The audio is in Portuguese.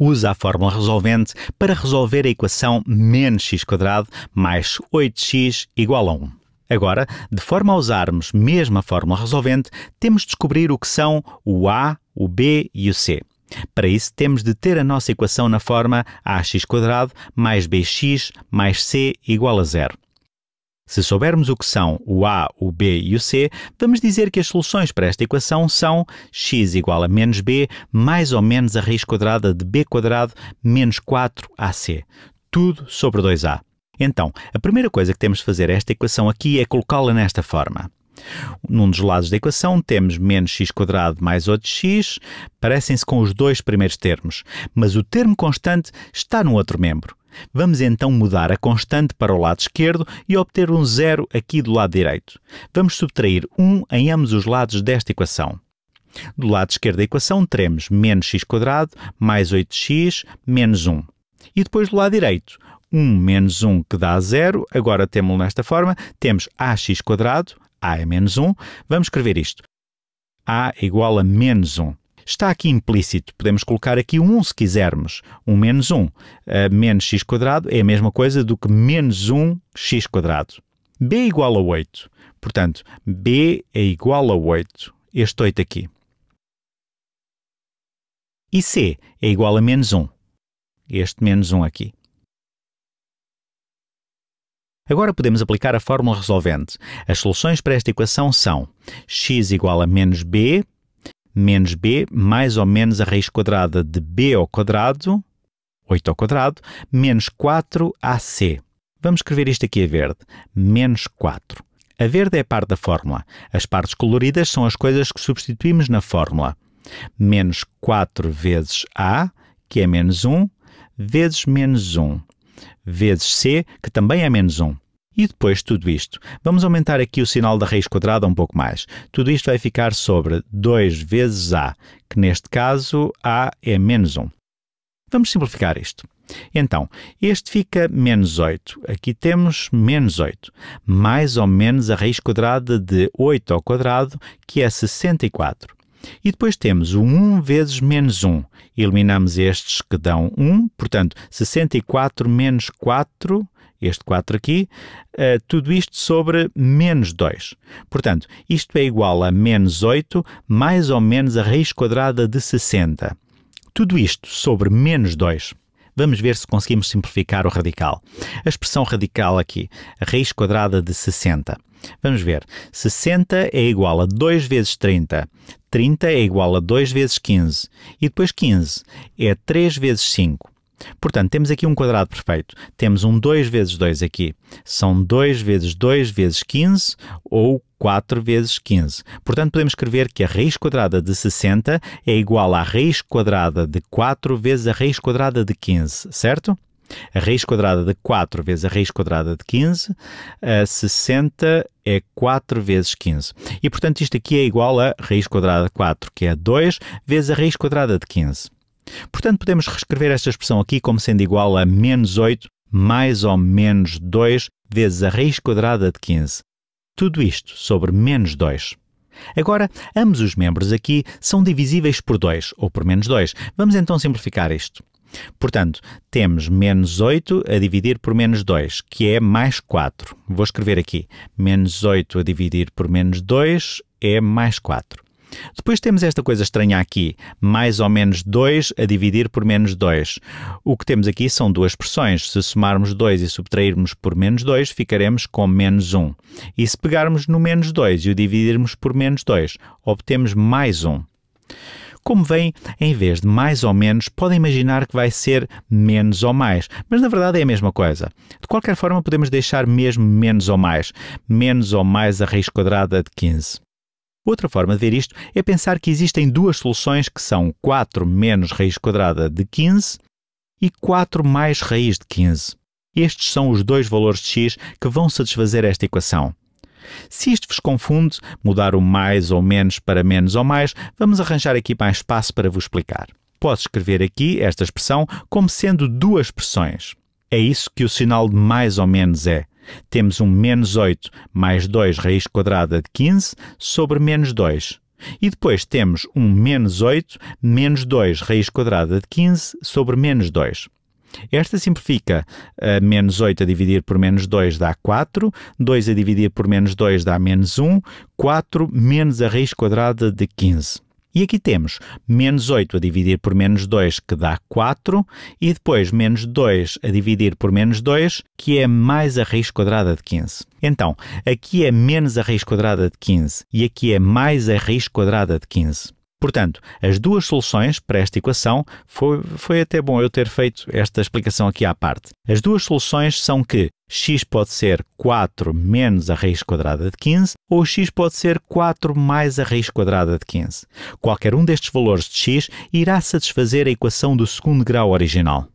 usa a fórmula resolvente para resolver a equação menos x mais 8x igual a 1. Agora, de forma a usarmos mesmo a fórmula resolvente, temos de descobrir o que são o A, o B e o C. Para isso, temos de ter a nossa equação na forma ax mais bx mais c igual a zero. Se soubermos o que são o A, o B e o C, vamos dizer que as soluções para esta equação são x igual a menos b mais ou menos a raiz quadrada de b quadrado menos 4ac. Tudo sobre 2a. Então, a primeira coisa que temos de fazer a esta equação aqui é colocá-la nesta forma. Num dos lados da equação temos menos x quadrado mais outro x parecem-se com os dois primeiros termos, mas o termo constante está no outro membro. Vamos então mudar a constante para o lado esquerdo e obter um zero aqui do lado direito. Vamos subtrair 1 um em ambos os lados desta equação. Do lado esquerdo da equação teremos menos x² mais 8x menos 1. E depois do lado direito, 1 menos 1 que dá zero, agora temos nesta forma, temos ax², a é menos 1, vamos escrever isto. a é igual a menos 1. Está aqui implícito, podemos colocar aqui um se quisermos, um menos 1. Uh, eh, menos x quadrado é a mesma coisa do que menos 1 x quadrado. b igual a 8. Portanto, b é igual a 8, este 8 aqui. E c é igual a menos 1, este menos 1 aqui. Agora podemos aplicar a fórmula resolvente. As soluções para esta equação são x igual a menos b menos b mais ou menos a raiz quadrada de b ao quadrado, 8 ao quadrado, menos 4ac. Vamos escrever isto aqui a verde. Menos 4. A verde é a parte da fórmula. As partes coloridas são as coisas que substituímos na fórmula. Menos 4 vezes a, que é menos 1, vezes menos 1, vezes c, que também é menos 1. E depois de tudo isto, vamos aumentar aqui o sinal da raiz quadrada um pouco mais. Tudo isto vai ficar sobre 2 vezes a, que neste caso a é menos 1. Vamos simplificar isto. Então, este fica menos 8. Aqui temos menos 8. Mais ou menos a raiz quadrada de 8 ao quadrado, que é 64. E depois temos o 1 vezes menos 1. Eliminamos estes que dão 1, portanto, 64 menos 4, este 4 aqui, uh, tudo isto sobre menos 2. Portanto, isto é igual a menos 8 mais ou menos a raiz quadrada de 60. Tudo isto sobre menos 2. Vamos ver se conseguimos simplificar o radical. A expressão radical aqui, a raiz quadrada de 60. Vamos ver. 60 é igual a 2 vezes 30. 30 é igual a 2 vezes 15. E depois 15 é 3 vezes 5. Portanto, temos aqui um quadrado perfeito. Temos um 2 vezes 2 aqui. São 2 vezes 2 vezes 15 ou 4 vezes 15. Portanto, podemos escrever que a raiz quadrada de 60 é igual à raiz quadrada de 4 vezes a raiz quadrada de 15, certo? A raiz quadrada de 4 vezes a raiz quadrada de 15, a 60 é 4 vezes 15. E, portanto, isto aqui é igual a raiz quadrada de 4, que é 2, vezes a raiz quadrada de 15. Portanto, podemos reescrever esta expressão aqui como sendo igual a menos 8 mais ou menos 2 vezes a raiz quadrada de 15. Tudo isto sobre menos 2. Agora, ambos os membros aqui são divisíveis por 2 ou por menos 2. Vamos então simplificar isto. Portanto, temos menos 8 a dividir por menos 2, que é mais 4. Vou escrever aqui. Menos 8 a dividir por menos 2 é mais 4. Depois temos esta coisa estranha aqui, mais ou menos 2 a dividir por menos 2. O que temos aqui são duas expressões. Se somarmos 2 e subtrairmos por menos 2, ficaremos com menos 1. Um. E se pegarmos no menos 2 e o dividirmos por menos 2, obtemos mais 1. Um. Como vem, em vez de mais ou menos, podem imaginar que vai ser menos ou mais, mas na verdade é a mesma coisa. De qualquer forma, podemos deixar mesmo menos ou mais. Menos ou mais a raiz quadrada de 15. Outra forma de ver isto é pensar que existem duas soluções que são 4 menos raiz quadrada de 15 e 4 mais raiz de 15. Estes são os dois valores de x que vão satisfazer esta equação. Se isto vos confunde, mudar o mais ou menos para menos ou mais, vamos arranjar aqui mais espaço para vos explicar. Posso escrever aqui esta expressão como sendo duas expressões. É isso que o sinal de mais ou menos é. Temos um menos 8 mais 2 raiz quadrada de 15 sobre menos 2. E depois temos um menos 8 menos 2 raiz quadrada de 15 sobre menos 2. Esta simplifica a eh, menos 8 a dividir por menos 2 dá 4, 2 a dividir por menos 2 dá menos 1, 4 menos a raiz quadrada de 15. E aqui temos menos 8 a dividir por menos 2, que dá 4, e depois menos 2 a dividir por menos 2, que é mais a raiz quadrada de 15. Então, aqui é menos a raiz quadrada de 15 e aqui é mais a raiz quadrada de 15. Portanto, as duas soluções para esta equação foi, foi até bom eu ter feito esta explicação aqui à parte. As duas soluções são que x pode ser 4 menos a raiz quadrada de 15 ou x pode ser 4 mais a raiz quadrada de 15. Qualquer um destes valores de x irá satisfazer a equação do segundo grau original.